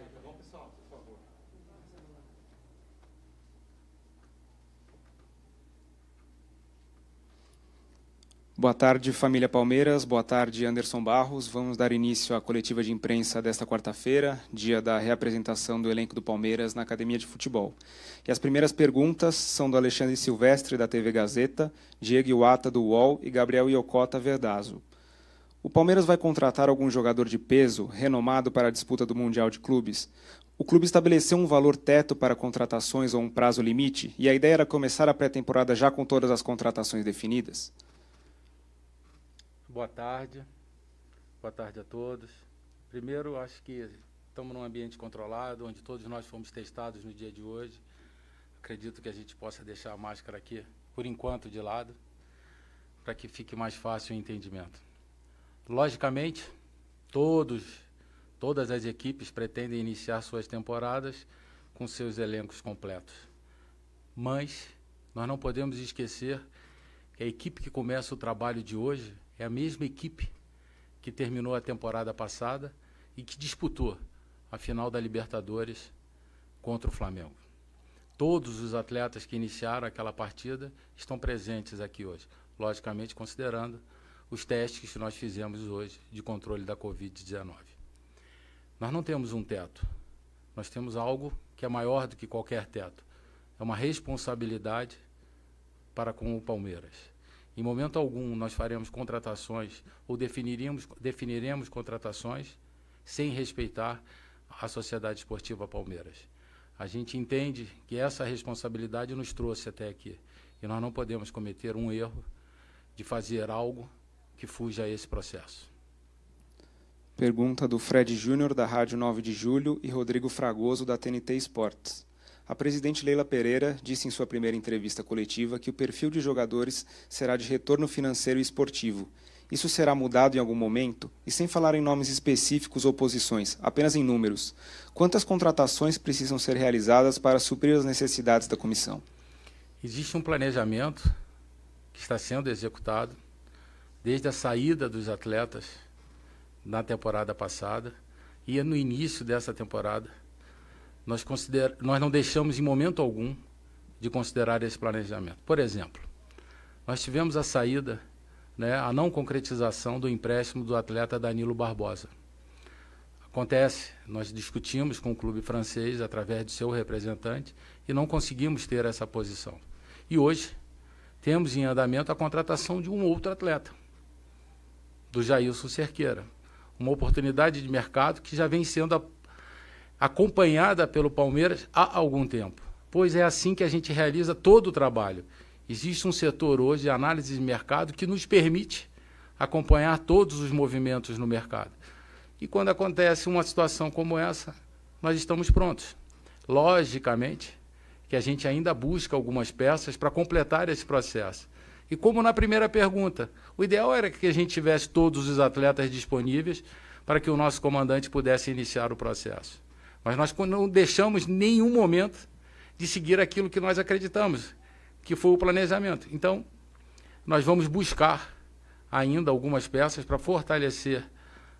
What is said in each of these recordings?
tá bom, pessoal? Por favor. Boa tarde, família Palmeiras. Boa tarde, Anderson Barros. Vamos dar início à coletiva de imprensa desta quarta-feira, dia da reapresentação do elenco do Palmeiras na Academia de Futebol. E as primeiras perguntas são do Alexandre Silvestre, da TV Gazeta, Diego Iwata, do UOL e Gabriel Iocota Verdazo. O Palmeiras vai contratar algum jogador de peso, renomado para a disputa do Mundial de Clubes? O clube estabeleceu um valor teto para contratações ou um prazo limite, e a ideia era começar a pré-temporada já com todas as contratações definidas? Boa tarde. Boa tarde a todos. Primeiro, acho que estamos num ambiente controlado, onde todos nós fomos testados no dia de hoje. Acredito que a gente possa deixar a máscara aqui, por enquanto, de lado, para que fique mais fácil o entendimento. Logicamente, todos, todas as equipes pretendem iniciar suas temporadas com seus elencos completos. Mas nós não podemos esquecer que a equipe que começa o trabalho de hoje é a mesma equipe que terminou a temporada passada e que disputou a final da Libertadores contra o Flamengo. Todos os atletas que iniciaram aquela partida estão presentes aqui hoje, logicamente considerando os testes que nós fizemos hoje de controle da Covid-19. Nós não temos um teto, nós temos algo que é maior do que qualquer teto. É uma responsabilidade para com o Palmeiras. Em momento algum, nós faremos contratações ou definiríamos, definiremos contratações sem respeitar a Sociedade Esportiva Palmeiras. A gente entende que essa responsabilidade nos trouxe até aqui e nós não podemos cometer um erro de fazer algo que fuja a esse processo. Pergunta do Fred Júnior, da Rádio 9 de Julho, e Rodrigo Fragoso, da TNT Esportes. A presidente Leila Pereira disse em sua primeira entrevista coletiva que o perfil de jogadores será de retorno financeiro e esportivo. Isso será mudado em algum momento? E sem falar em nomes específicos ou posições, apenas em números. Quantas contratações precisam ser realizadas para suprir as necessidades da comissão? Existe um planejamento que está sendo executado desde a saída dos atletas na temporada passada e no início dessa temporada, nós, consider... nós não deixamos em momento algum de considerar esse planejamento. Por exemplo, nós tivemos a saída, né, a não concretização do empréstimo do atleta Danilo Barbosa. Acontece, nós discutimos com o clube francês através do seu representante e não conseguimos ter essa posição. E hoje temos em andamento a contratação de um outro atleta, do Jailson Cerqueira. Uma oportunidade de mercado que já vem sendo a, acompanhada pelo Palmeiras há algum tempo. Pois é assim que a gente realiza todo o trabalho. Existe um setor hoje de análise de mercado que nos permite acompanhar todos os movimentos no mercado. E quando acontece uma situação como essa, nós estamos prontos. Logicamente que a gente ainda busca algumas peças para completar esse processo. E como na primeira pergunta, o ideal era que a gente tivesse todos os atletas disponíveis para que o nosso comandante pudesse iniciar o processo. Mas nós não deixamos nenhum momento de seguir aquilo que nós acreditamos, que foi o planejamento. Então, nós vamos buscar ainda algumas peças para fortalecer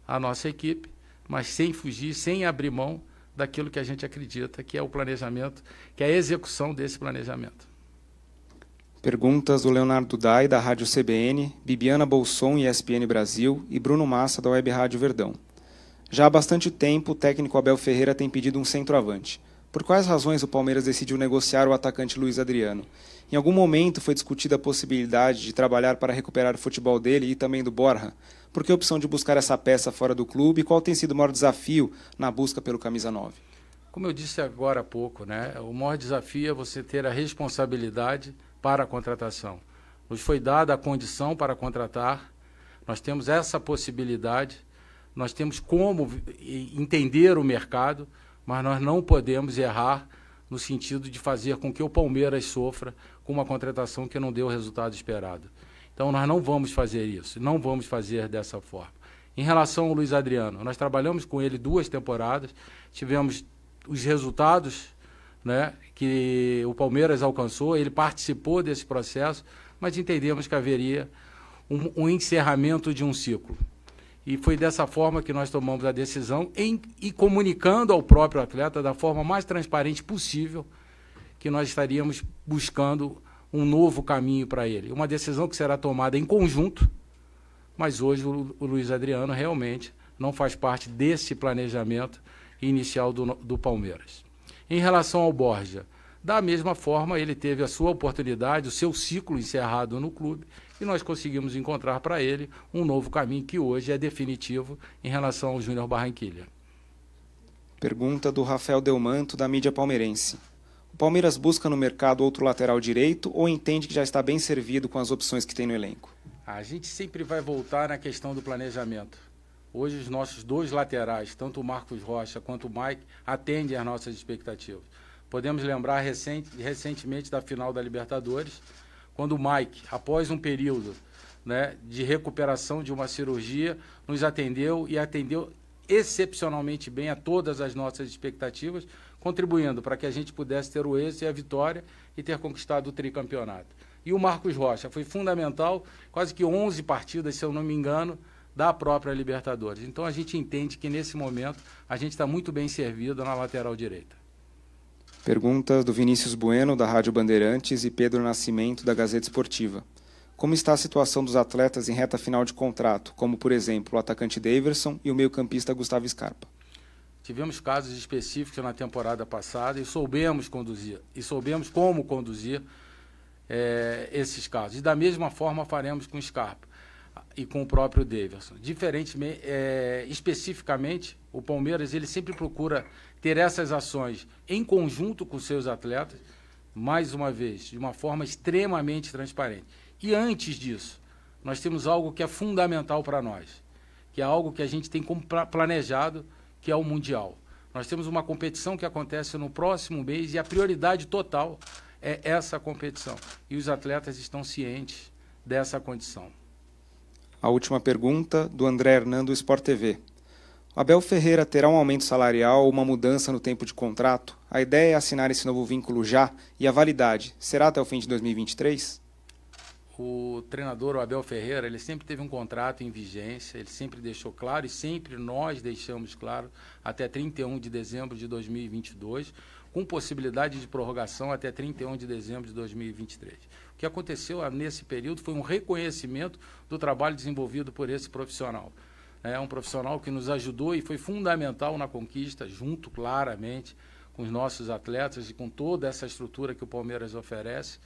a nossa equipe, mas sem fugir, sem abrir mão daquilo que a gente acredita que é o planejamento, que é a execução desse planejamento. Perguntas do Leonardo Dai, da Rádio CBN, Bibiana Bolson, ESPN Brasil e Bruno Massa, da Web Rádio Verdão. Já há bastante tempo, o técnico Abel Ferreira tem pedido um centroavante. Por quais razões o Palmeiras decidiu negociar o atacante Luiz Adriano? Em algum momento foi discutida a possibilidade de trabalhar para recuperar o futebol dele e também do Borja? Por que a opção de buscar essa peça fora do clube e qual tem sido o maior desafio na busca pelo camisa 9? Como eu disse agora há pouco, né? o maior desafio é você ter a responsabilidade para a contratação. Nos foi dada a condição para contratar, nós temos essa possibilidade, nós temos como entender o mercado, mas nós não podemos errar no sentido de fazer com que o Palmeiras sofra com uma contratação que não deu o resultado esperado. Então, nós não vamos fazer isso, não vamos fazer dessa forma. Em relação ao Luiz Adriano, nós trabalhamos com ele duas temporadas, tivemos os resultados né, que o Palmeiras alcançou, ele participou desse processo, mas entendemos que haveria um, um encerramento de um ciclo. E foi dessa forma que nós tomamos a decisão em, e comunicando ao próprio atleta da forma mais transparente possível que nós estaríamos buscando um novo caminho para ele. Uma decisão que será tomada em conjunto, mas hoje o, o Luiz Adriano realmente não faz parte desse planejamento inicial do, do Palmeiras. Em relação ao Borja, da mesma forma, ele teve a sua oportunidade, o seu ciclo encerrado no clube, e nós conseguimos encontrar para ele um novo caminho que hoje é definitivo em relação ao Júnior Barranquilha. Pergunta do Rafael Delmanto, da mídia palmeirense. O Palmeiras busca no mercado outro lateral direito ou entende que já está bem servido com as opções que tem no elenco? A gente sempre vai voltar na questão do planejamento. Hoje os nossos dois laterais, tanto o Marcos Rocha quanto o Mike, atendem às nossas expectativas. Podemos lembrar recente, recentemente da final da Libertadores, quando o Mike, após um período né, de recuperação de uma cirurgia, nos atendeu e atendeu excepcionalmente bem a todas as nossas expectativas, contribuindo para que a gente pudesse ter o êxito e a vitória e ter conquistado o tricampeonato. E o Marcos Rocha foi fundamental, quase que 11 partidas, se eu não me engano, da própria Libertadores. Então a gente entende que nesse momento a gente está muito bem servido na lateral direita. Perguntas do Vinícius Bueno, da Rádio Bandeirantes, e Pedro Nascimento, da Gazeta Esportiva. Como está a situação dos atletas em reta final de contrato, como, por exemplo, o atacante Daverson e o meio-campista Gustavo Scarpa? Tivemos casos específicos na temporada passada e soubemos conduzir, e soubemos como conduzir é, esses casos. E da mesma forma faremos com Scarpa e com o próprio Davidson. Diferentemente, é, especificamente, o Palmeiras ele sempre procura ter essas ações em conjunto com seus atletas, mais uma vez, de uma forma extremamente transparente. E antes disso, nós temos algo que é fundamental para nós, que é algo que a gente tem como planejado, que é o Mundial. Nós temos uma competição que acontece no próximo mês e a prioridade total é essa competição. E os atletas estão cientes dessa condição. A última pergunta, do André Hernando, Sport TV. Abel Ferreira terá um aumento salarial ou uma mudança no tempo de contrato? A ideia é assinar esse novo vínculo já e a validade será até o fim de 2023? O treinador o Abel Ferreira, ele sempre teve um contrato em vigência, ele sempre deixou claro e sempre nós deixamos claro até 31 de dezembro de 2022 com possibilidade de prorrogação até 31 de dezembro de 2023. O que aconteceu nesse período foi um reconhecimento do trabalho desenvolvido por esse profissional. É um profissional que nos ajudou e foi fundamental na conquista, junto claramente com os nossos atletas e com toda essa estrutura que o Palmeiras oferece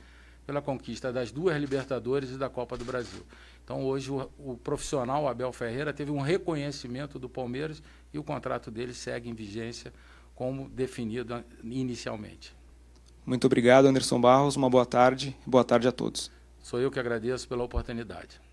pela conquista das duas Libertadores e da Copa do Brasil. Então, hoje, o, o, profissional Abel Ferreira teve um reconhecimento do Palmeiras e o contrato dele segue em vigência como definido inicialmente. Muito obrigado, Anderson Barros. Uma boa tarde. Boa tarde a todos. Sou eu que agradeço pela oportunidade.